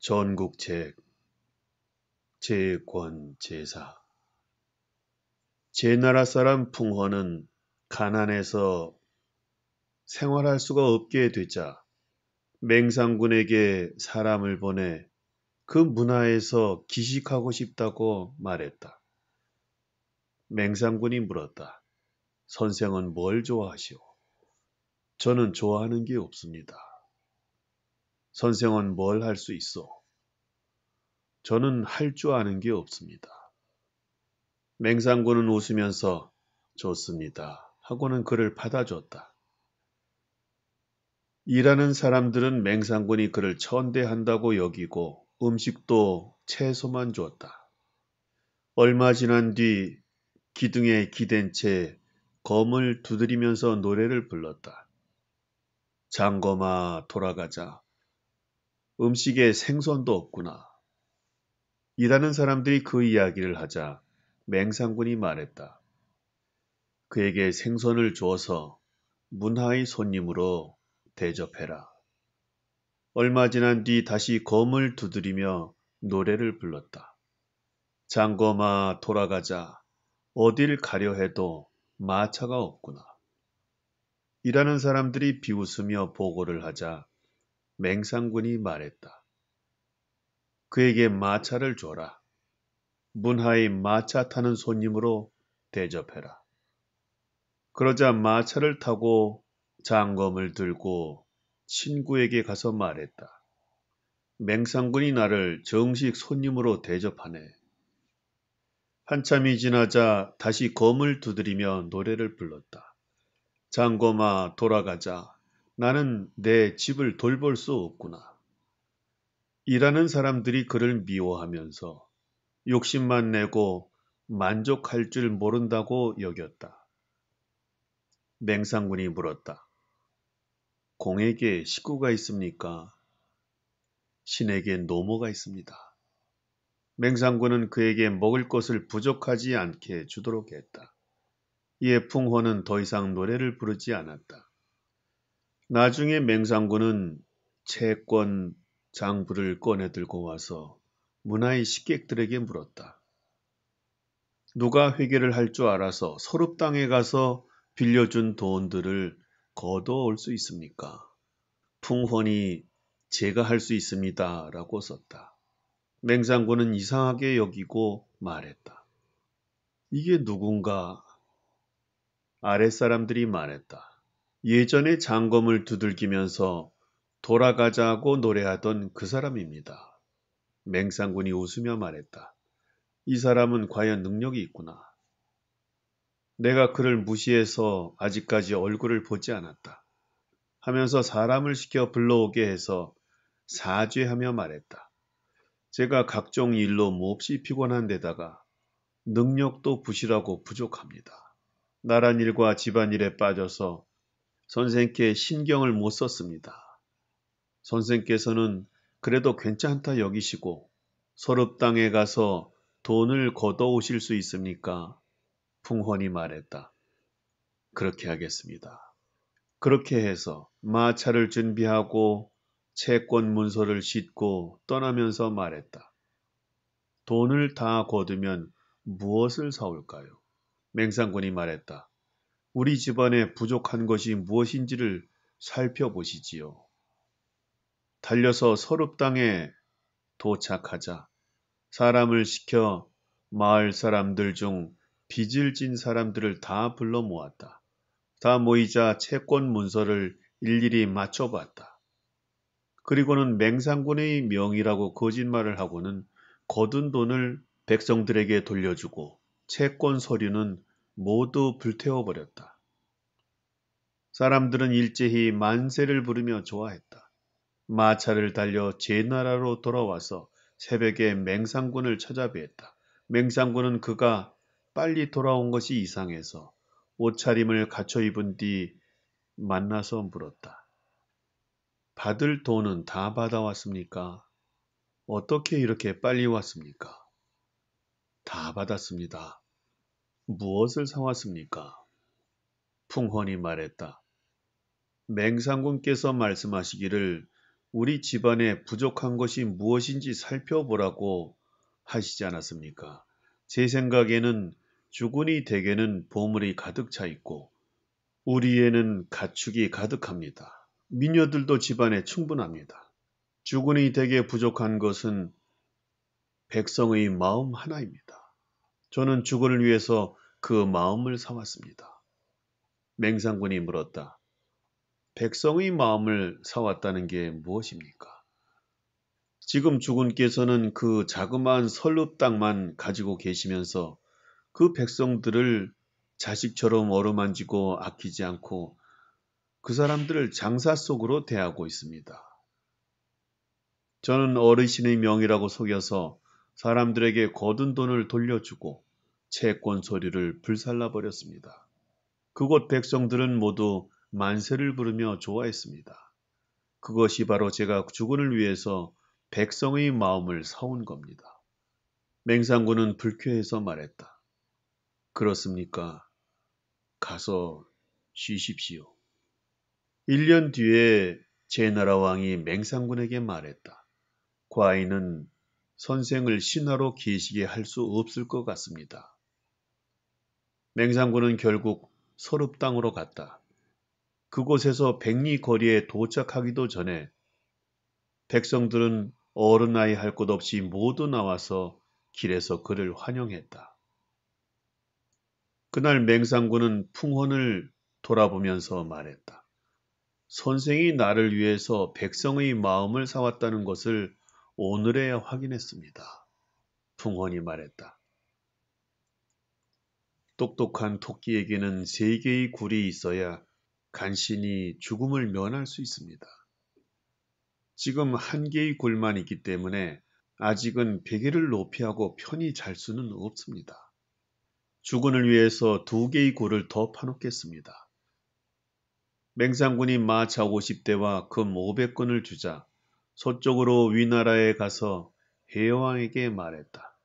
전국책 제권제사 제 나라 사람 풍헌은 가난해서 생활할 수가 없게 되자 맹상군에게 사람을 보내 그 문화에서 기식하고 싶다고 말했다. 맹상군이 물었다. 선생은 뭘 좋아하시오? 저는 좋아하는 게 없습니다. 선생은 뭘 할 수 있어? 저는 할 줄 아는 게 없습니다. 맹상군은 웃으면서 좋습니다. 하고는 그를 받아줬다. 일하는 사람들은 맹상군이 그를 천대한다고 여기고 음식도 채소만 줬다 얼마 지난 뒤 기둥에 기댄 채 검을 두드리면서 노래를 불렀다. 장검아 돌아가자. 음식에 생선도 없구나. 일하는 사람들이 그 이야기를 하자 맹상군이 말했다. 그에게 생선을 주어서 문하의 손님으로 대접해라. 얼마 지난 뒤 다시 검을 두드리며 노래를 불렀다. 장검아 돌아가자. 어딜 가려 해도 마차가 없구나. 일하는 사람들이 비웃으며 보고를 하자 맹상군이 말했다. 그에게 마차를 줘라. 문하의 마차 타는 손님으로 대접해라. 그러자 마차를 타고 장검을 들고 친구에게 가서 말했다. 맹상군이 나를 정식 손님으로 대접하네. 한참이 지나자 다시 검을 두드리며 노래를 불렀다. 장검아 돌아가자. 나는 내 집을 돌볼 수 없구나. 일하는 사람들이 그를 미워하면서 욕심만 내고 만족할 줄 모른다고 여겼다. 맹상군이 물었다. 공에게 식구가 있습니까? 신에게 노모가 있습니다. 맹상군은 그에게 먹을 것을 부족하지 않게 주도록 했다. 이에 풍호는 더 이상 노래를 부르지 않았다. 나중에 맹상군은 채권 장부를 꺼내들고 와서 문화의 식객들에게 물었다. 누가 회계를 할 줄 알아서 서럽 땅에 가서 빌려준 돈들을 거둬올 수 있습니까? 풍헌이 제가 할 수 있습니다. 라고 썼다. 맹상군은 이상하게 여기고 말했다. 이게 누군가? 아랫사람들이 말했다. 예전에 장검을 두들기면서 돌아가자고 노래하던 그 사람입니다. 맹상군이 웃으며 말했다. 이 사람은 과연 능력이 있구나. 내가 그를 무시해서 아직까지 얼굴을 보지 않았다. 하면서 사람을 시켜 불러오게 해서 사죄하며 말했다. 제가 각종 일로 몹시 피곤한 데다가 능력도 부실하고 부족합니다. 나란 일과 집안 일에 빠져서 선생께 신경을 못 썼습니다. 선생께서는 그래도 괜찮다 여기시고 서럽당에 가서 돈을 걷어오실 수 있습니까? 풍헌이 말했다. 그렇게 하겠습니다. 그렇게 해서 마차를 준비하고 채권 문서를 싣고 떠나면서 말했다. 돈을 다걷으면 무엇을 사올까요? 맹상군이 말했다. 우리 집안에 부족한 것이 무엇인지를 살펴보시지요. 달려서 서룹 땅에 도착하자 사람을 시켜 마을 사람들 중 빚을 진 사람들을 다 불러 모았다. 다 모이자 채권 문서를 일일이 맞춰봤다. 그리고는 맹상군의 명이라고 거짓말을 하고는 거둔 돈을 백성들에게 돌려주고 채권 서류는 모두 불태워버렸다. 사람들은 일제히 만세를 부르며 좋아했다. 마차를 달려 제 나라로 돌아와서 새벽에 맹상군을 찾아뵈었다. 맹상군은 그가 빨리 돌아온 것이 이상해서 옷차림을 갖춰 입은 뒤 만나서 물었다. 받을 돈은 다 받아왔습니까? 어떻게 이렇게 빨리 왔습니까? 다 받았습니다. 무엇을 사왔습니까? 풍헌이 말했다. 맹상군께서 말씀하시기를 우리 집안에 부족한 것이 무엇인지 살펴보라고 하시지 않았습니까? 제 생각에는 주군이 댁에는 보물이 가득 차 있고 우리에는 가축이 가득합니다. 미녀들도 집안에 충분합니다. 주군이 댁에 부족한 것은 백성의 마음 하나입니다. 저는 주군을 위해서 그 마음을 사왔습니다. 맹상군이 물었다. 백성의 마음을 사왔다는 게 무엇입니까? 지금 주군께서는 그 자그마한 설읍 땅만 가지고 계시면서 그 백성들을 자식처럼 어루만지고 아끼지 않고 그 사람들을 장사 속으로 대하고 있습니다. 저는 어르신의 명이라고 속여서 사람들에게 거둔 돈을 돌려주고 채권 소리를 불살라 버렸습니다. 그곳 백성들은 모두 만세를 부르며 좋아했습니다. 그것이 바로 제가 주군을 위해서 백성의 마음을 사온 겁니다. 맹상군은 불쾌해서 말했다. 그렇습니까? 가서 쉬십시오. 1년 뒤에 제 나라 왕이 맹상군에게 말했다. 과인은 선생을 신하로 계시게 할 수 없을 것 같습니다. 맹상군은 결국 서릅 땅으로 갔다. 그곳에서 백리 거리에 도착하기도 전에 백성들은 어른 아이 할 것 없이 모두 나와서 길에서 그를 환영했다. 그날 맹상군은 풍헌을 돌아보면서 말했다. 선생이 나를 위해서 백성의 마음을 사왔다는 것을 오늘에야 확인했습니다. 풍헌이 말했다. 똑똑한 토끼에게는 세 개의 굴이 있어야 간신히 죽음을 면할 수 있습니다. 지금 한 개의 굴만 있기 때문에 아직은 베개를 높이 하고 편히 잘 수는 없습니다. 주군을 위해서 두 개의 굴을 더 파놓겠습니다. 맹상군이 마차 50대와 금 500건을 주자 서쪽으로 위나라에 가서 해왕에게 말했다.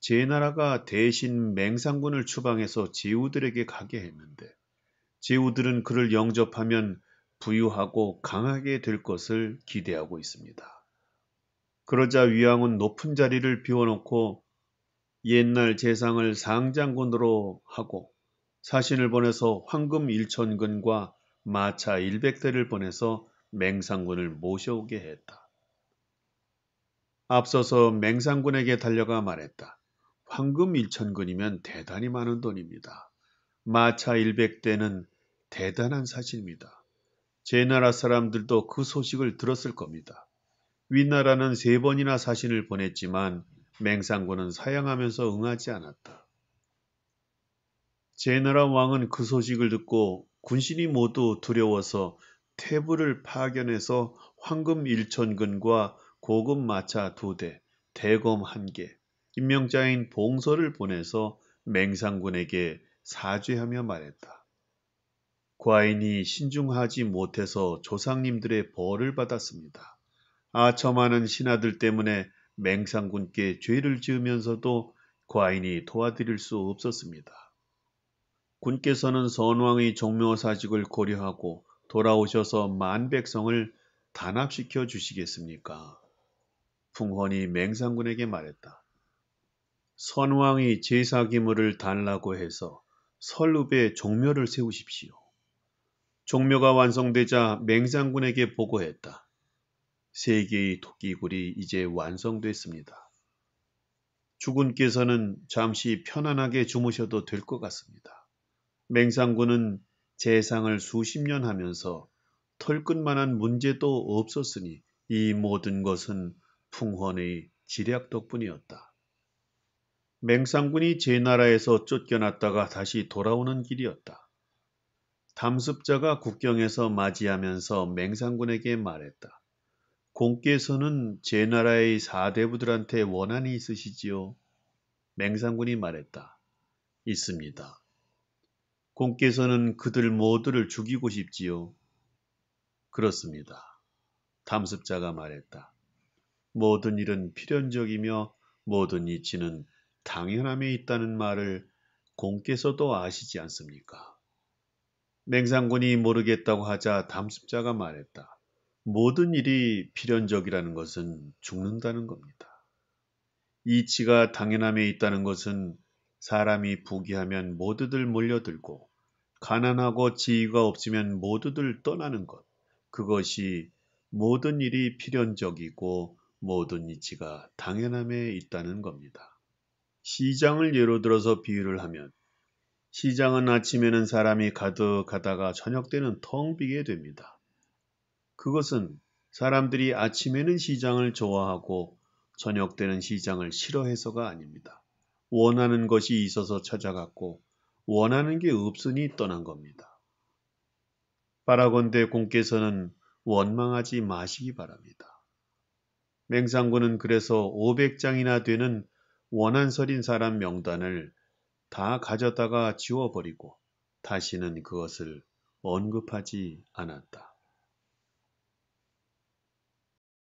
제 나라가 대신 맹상군을 추방해서 제후들에게 가게 했는데 제후들은 그를 영접하면 부유하고 강하게 될 것을 기대하고 있습니다. 그러자 위왕은 높은 자리를 비워놓고 옛날 재상을 상장군으로 하고 사신을 보내서 황금 일천근과 마차 일백대를 보내서 맹상군을 모셔오게 했다. 앞서서 맹상군에게 달려가 말했다. 황금 1천근이면 대단히 많은 돈입니다. 마차 100대는 대단한 사실입니다. 제 나라 사람들도 그 소식을 들었을 겁니다. 윗나라는 세 번이나 사신을 보냈지만 맹상군은 사양하면서 응하지 않았다. 제 나라 왕은 그 소식을 듣고 군신이 모두 두려워서 태부를 파견해서 황금 1천근과 고급 마차 2대, 대검 1개, 임명자인 봉서를 보내서 맹상군에게 사죄하며 말했다. 과인이 신중하지 못해서 조상님들의 벌을 받았습니다. 아첨하는 신하들 때문에 맹상군께 죄를 지으면서도 과인이 도와드릴 수 없었습니다. 군께서는 선왕의 종묘사직을 고려하고 돌아오셔서 만백성을 단합시켜 주시겠습니까? 풍헌이 맹상군에게 말했다. 선왕이 제사기물을 달라고 해서 설읍에 종묘를 세우십시오. 종묘가 완성되자 맹장군에게 보고했다. 세 개의 토끼굴이 이제 완성됐습니다. 주군께서는 잠시 편안하게 주무셔도 될 것 같습니다. 맹상군은 재상을 수십 년 하면서 털끝만한 문제도 없었으니 이 모든 것은 풍헌의 지략 덕분이었다. 맹상군이 제 나라에서 쫓겨났다가 다시 돌아오는 길이었다. 담습자가 국경에서 맞이하면서 맹상군에게 말했다. 공께서는 제 나라의 사대부들한테 원한이 있으시지요? 맹상군이 말했다. 있습니다. 공께서는 그들 모두를 죽이고 싶지요? 그렇습니다. 담습자가 말했다. 모든 일은 필연적이며 모든 이치는 당연함에 있다는 말을 공께서도 아시지 않습니까? 맹상군이 모르겠다고 하자 담습자가 말했다. 모든 일이 필연적이라는 것은 죽는다는 겁니다. 이치가 당연함에 있다는 것은 사람이 부귀하면 모두들 몰려들고 가난하고 지위가 없으면 모두들 떠나는 것. 그것이 모든 일이 필연적이고 모든 이치가 당연함에 있다는 겁니다. 시장을 예로 들어서 비유를 하면 시장은 아침에는 사람이 가득하다가 저녁 때는 텅 비게 됩니다. 그것은 사람들이 아침에는 시장을 좋아하고 저녁 때는 시장을 싫어해서가 아닙니다. 원하는 것이 있어서 찾아갔고 원하는 게 없으니 떠난 겁니다. 바라건대 공께서는 원망하지 마시기 바랍니다. 맹상군은 그래서 500장이나 되는 원한설인 사람 명단을 다 가져다가 지워버리고 다시는 그것을 언급하지 않았다.